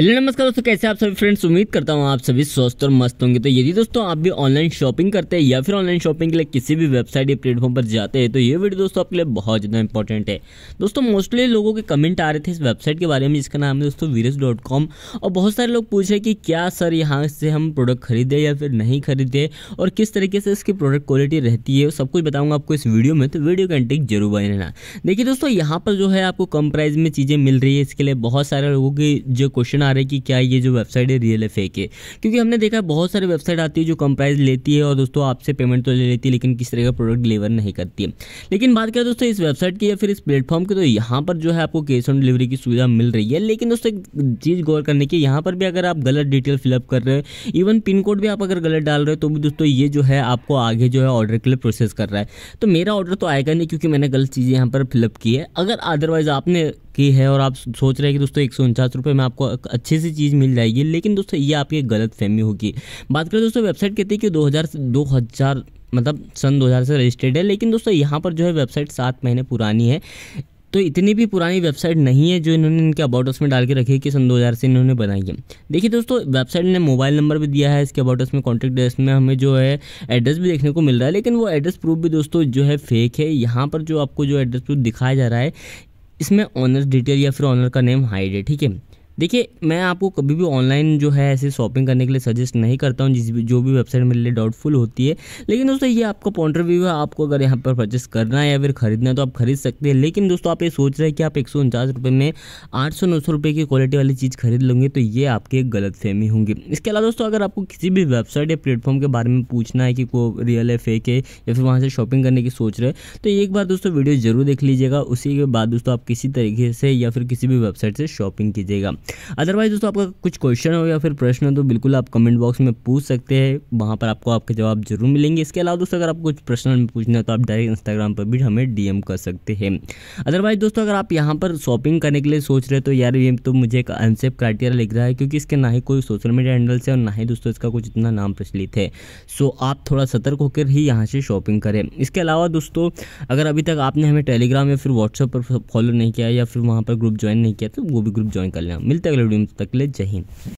hello नमस्कार दोस्तों कैसे आप सभी फ्रेंड्स उम्मीद करता हूँ आप सभी स्वस्थ और मस्त होंगे तो यदि दोस्तों आप भी ऑनलाइन शॉपिंग करते हैं या फिर ऑनलाइन शॉपिंग के लिए किसी भी वेबसाइट या प्लेटफॉर्म पर जाते हैं तो ये वीडियो दोस्तों आपके लिए बहुत ज़्यादा इंपॉर्टेंट है दोस्तों मोस्टली लोगों के कमेंट आ रहे थे इस वेबसाइट के बारे में जिसका नाम है दोस्तों वीरस और बहुत सारे लोग पूछ रहे कि क्या सर यहाँ से हम प्रोडक्ट खरीदे या फिर नहीं खरीदे और किस तरीके से इसकी प्रोडक्ट क्वालिटी रहती है सब कुछ बताऊँगा आपको इस वीडियो में तो वीडियो का एंटिक जरूर बने रहना देखिए दोस्तों यहाँ पर जो है आपको कम प्राइस में चीज़ें मिल रही है इसके लिए बहुत सारे लोगों की जो क्वेश्चन आ रहा है कि क्या ये जो वेबसाइट है रियल है फेक है क्योंकि हमने देखा बहुत सारे वेबसाइट आती है जो कम प्राइस लेती है और दोस्तों आपसे पेमेंट तो ले लेती है लेकिन किसी तरह का प्रोडक्ट डिलीवर नहीं करती है लेकिन बात करें दोस्तों इस वेबसाइट की या फिर इस प्लेटफॉर्म की तो यहाँ पर जो है आपको कैश ऑन डिलीवरी की सुविधा मिल रही है लेकिन दोस्तों एक चीज़ गौर करने की यहाँ पर भी अगर आप गलत डिटेल फिलअप कर रहे हो इवन पिन कोड भी आप अगर गलत डाल रहे हो तो भी दोस्तों ये जो है आपको आगे जो है ऑर्डर के लिए प्रोसेस कर रहा है तो मेरा ऑर्डर तो आएगा नहीं क्योंकि मैंने गलत चीज़ें यहाँ पर फिलअप की है अगर अदरवाइज आपने की है और आप सोच रहे हैं कि दोस्तों एक सौ उनचास रुपये में आपको अच्छी सी चीज़ मिल जाएगी लेकिन दोस्तों ये आपकी गलत फहमी होगी बात करें दोस्तों वेबसाइट कहती है कि दो हज़ार दो हज़ार मतलब सन 2000 से रजिस्टर्ड है लेकिन दोस्तों यहाँ पर जो है वेबसाइट सात महीने पुरानी है तो इतनी भी पुरानी वेबसाइट नहीं है जो इन्होंने इनके अबाउट में डाल के रखी है कि सन 2000 से इन्होंने बनाई है देखिए दोस्तों वेबसाइट ने मोबाइल नंबर भी दिया है इसके अबाउट में कॉन्टैक्ट एड्रेस में हमें जो है एड्रेस भी देखने को मिल रहा है लेकिन वो एड्रेस प्रूफ भी दोस्तों जो है फेक है यहाँ पर जो आपको जो एड्रेस प्रूफ दिखाया जा रहा है इसमें ऑनर डिटेल या फिर ऑनर का नेम हाइड है ठीक है देखिए मैं आपको कभी भी ऑनलाइन जो है ऐसे शॉपिंग करने के लिए सजेस्ट नहीं करता हूँ जिस भी जो भी वेबसाइट मेरे लिए डाउटफुल होती है लेकिन दोस्तों ये आपका पॉइंट रिव्यू व्यू है आपको अगर यहाँ पर परचेस करना है या फिर खरीदना है तो आप खरीद सकते हैं लेकिन दोस्तों आप ये सोच रहे हैं कि आप एक सौ में आठ सौ नौ सौ रुपये की क्वालिटी वाली चीज़ खरीद लेंगे तो ये आपकी एक गलत फहमी होंगी इसके अलावा दोस्तों अगर आपको किसी भी वेबसाइट या प्लेटफॉर्म के बारे में पूछना है कि वो रियल है फेक है या फिर वहाँ से शॉपिंग करने की सोच रहे हैं तो एक बार दोस्तों वीडियो ज़रूर देख लीजिएगा उसी के बाद दोस्तों आप किसी तरीके से या फिर किसी भी वेबसाइट से शॉपिंग कीजिएगा अदरवाइज दोस्तों आपका कुछ क्वेश्चन हो या फिर प्रश्न हो तो बिल्कुल आप कमेंट बॉक्स में पूछ सकते हैं वहाँ पर आपको आपके जवाब जरूर मिलेंगे इसके अलावा दोस्तों अगर आपको कुछ प्रश्न में पूछना है तो आप डायरेक्ट इंस्टाग्राम पर भी हमें डीएम कर सकते हैं अदरवाइज दोस्तों अगर आप यहाँ पर शॉपिंग करने के लिए सोच रहे तो यार ये तो मुझे एक अनसेफ क्राइटेरिया लिख रहा है क्योंकि इसके ना ही कोई सोशल मीडिया हैंडल्स है और ना ही दोस्तों इसका कुछ इतना नाम प्रचलित है सो आप थोड़ा सतर्क होकर ही यहाँ से शॉपिंग करें इसके अलावा दोस्तों अगर अभी तक आपने हमें टेलीग्राम या फिर व्हाट्सएप पर फॉलो नहीं किया या फिर वहाँ पर ग्रुप ज्वाइन नहीं किया तो वो भी ग्रुप ज्वाइन कर लें मिल मिलते हैं अगले वीडियो में तक ले जय हिंद